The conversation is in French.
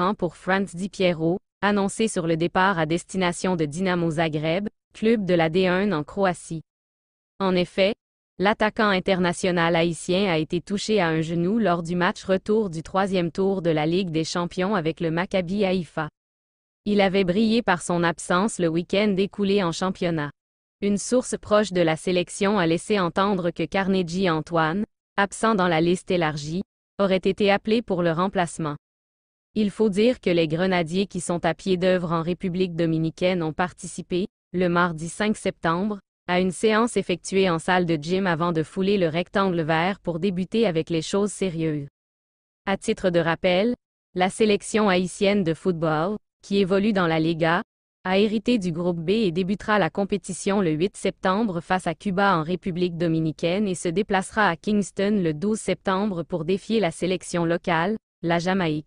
Hein, pour Franz Di Piero, annoncé sur le départ à destination de Dinamo Zagreb, club de la D1 en Croatie. En effet, l'attaquant international haïtien a été touché à un genou lors du match retour du troisième tour de la Ligue des champions avec le Maccabi Haïfa. Il avait brillé par son absence le week-end écoulé en championnat. Une source proche de la sélection a laissé entendre que Carnegie Antoine, absent dans la liste élargie, aurait été appelé pour le remplacement. Il faut dire que les grenadiers qui sont à pied d'œuvre en République dominicaine ont participé, le mardi 5 septembre, à une séance effectuée en salle de gym avant de fouler le rectangle vert pour débuter avec les choses sérieuses. À titre de rappel, la sélection haïtienne de football, qui évolue dans la Liga, a hérité du groupe B et débutera la compétition le 8 septembre face à Cuba en République dominicaine et se déplacera à Kingston le 12 septembre pour défier la sélection locale, la Jamaïque.